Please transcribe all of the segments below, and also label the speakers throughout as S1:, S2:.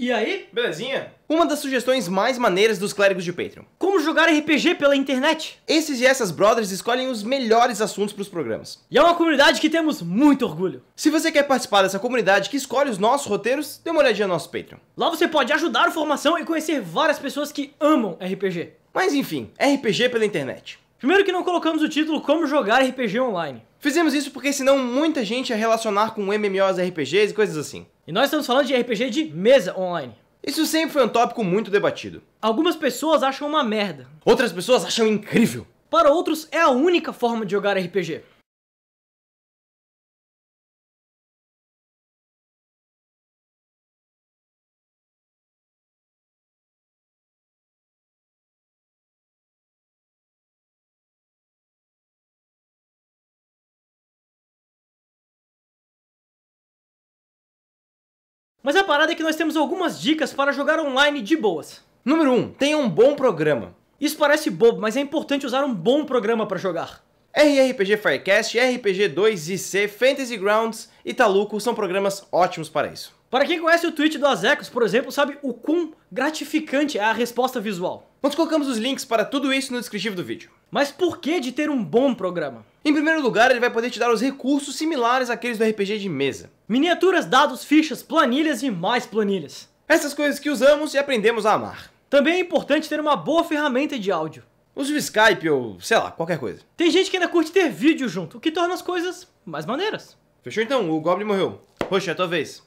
S1: E aí? Belezinha? Uma das sugestões mais maneiras dos clérigos de Patreon. Como jogar RPG pela internet? Esses e essas brothers escolhem os melhores assuntos para os programas. E é uma comunidade que temos muito orgulho. Se você quer participar dessa comunidade que escolhe os nossos roteiros, dê uma olhadinha no nosso Patreon. Lá você pode ajudar a formação e conhecer várias pessoas que amam RPG. Mas enfim, RPG pela internet. Primeiro que não colocamos o título Como Jogar RPG Online. Fizemos isso porque senão muita gente ia relacionar com MMOs, RPGs e coisas assim. E nós estamos falando de RPG de mesa online. Isso sempre foi um tópico muito debatido. Algumas pessoas acham uma merda. Outras pessoas acham incrível. Para outros, é a única forma de jogar RPG. Mas a parada é que nós temos algumas dicas para jogar online de boas. Número 1. Um, tenha um bom programa. Isso parece bobo, mas é importante usar um bom programa para jogar. RRPG Firecast, RPG 2IC, Fantasy Grounds e Taluco são programas ótimos para isso. Para quem conhece o tweet do Azecos, por exemplo, sabe o quão gratificante é a resposta visual. Nós colocamos os links para tudo isso no descritivo do vídeo. Mas por que de ter um bom programa? Em primeiro lugar, ele vai poder te dar os recursos similares àqueles do RPG de mesa miniaturas, dados, fichas, planilhas e mais planilhas. Essas coisas que usamos e aprendemos a amar. Também é importante ter uma boa ferramenta de áudio. Use o Skype ou, sei lá, qualquer coisa. Tem gente que ainda curte ter vídeo junto, o que torna as coisas mais maneiras. Fechou então, o Goblin morreu. Roxo, é tua vez.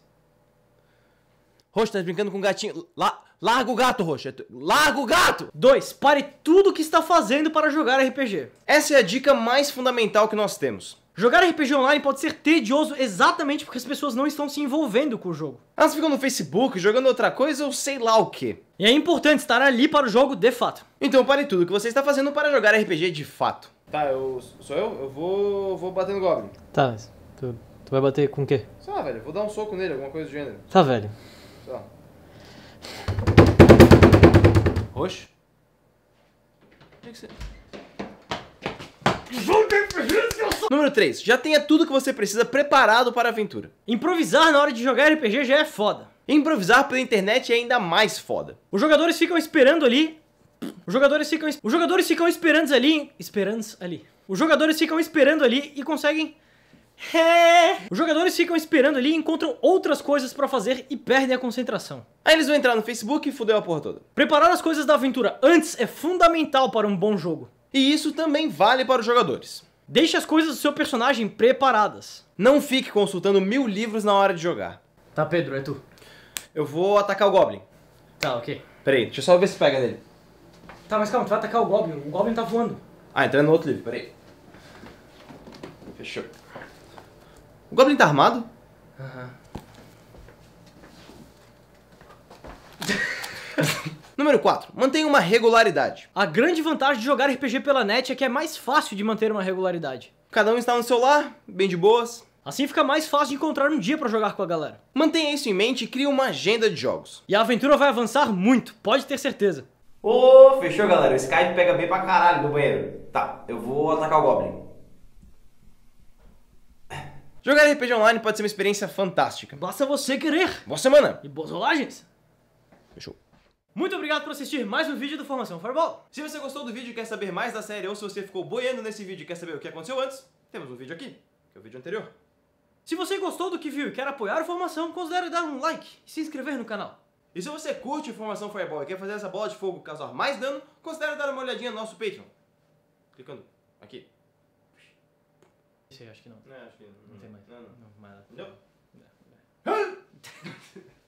S1: Roxo, tá brincando com o gatinho. La larga o gato, Roxa. Larga o gato! 2. Pare tudo o que está fazendo para jogar RPG. Essa é a dica mais fundamental que nós temos. Jogar RPG online pode ser tedioso exatamente porque as pessoas não estão se envolvendo com o jogo. Elas ficam no Facebook jogando outra coisa ou sei lá o que. E é importante estar ali para o jogo de fato. Então pare tudo o que você está fazendo para jogar RPG de fato. Tá, eu sou eu? Eu vou, vou bater no Goblin. Tá, mas tu, tu vai bater com o quê? Sei lá, velho, vou dar um soco nele, alguma coisa do gênero. Tá, velho. Só. lá. Roxo? Onde é que você... Número 3. Já tenha tudo que você precisa preparado para a aventura. Improvisar na hora de jogar RPG já é foda. Improvisar pela internet é ainda mais foda. Os jogadores ficam esperando ali. Os jogadores ficam, os jogadores ficam esperando ali, esperando ali. Os jogadores ficam esperando ali e conseguem Os jogadores ficam esperando ali e encontram outras coisas para fazer e perdem a concentração. Aí eles vão entrar no Facebook e fudeu a porra toda. Preparar as coisas da aventura antes é fundamental para um bom jogo. E isso também vale para os jogadores. Deixe as coisas do seu personagem preparadas. Não fique consultando mil livros na hora de jogar. Tá, Pedro, é tu. Eu vou atacar o Goblin. Tá, ok. Peraí, deixa eu só ver se pega nele. Tá, mas calma, tu vai atacar o Goblin. O Goblin tá voando. Ah, entrando no outro livro, peraí. Fechou. O Goblin tá armado? Aham. Uhum. Número 4. Mantenha uma regularidade. A grande vantagem de jogar RPG pela net é que é mais fácil de manter uma regularidade. Cada um está no celular, bem de boas. Assim fica mais fácil de encontrar um dia para jogar com a galera. Mantenha isso em mente e crie uma agenda de jogos. E a aventura vai avançar muito, pode ter certeza. Ô, oh, fechou galera, o Skype pega bem pra caralho do banheiro. Tá, eu vou atacar o Goblin. Jogar RPG online pode ser uma experiência fantástica. Basta você querer. Boa semana. E boas rolagens. Fechou. Muito obrigado por assistir mais um vídeo do Formação Fireball. Se você gostou do vídeo e quer saber mais da série, ou se você ficou boiando nesse vídeo e quer saber o que aconteceu antes, temos um vídeo aqui, que é o vídeo anterior. Se você gostou do que viu e quer apoiar a Formação, considere dar um like e se inscrever no canal. E se você curte Formação Fireball e quer fazer essa bola de fogo causar mais dano, considere dar uma olhadinha no nosso Patreon. Clicando aqui. Isso aí, acho que não. Não, acho que não. Não, não tem mais. Não, não. não. não.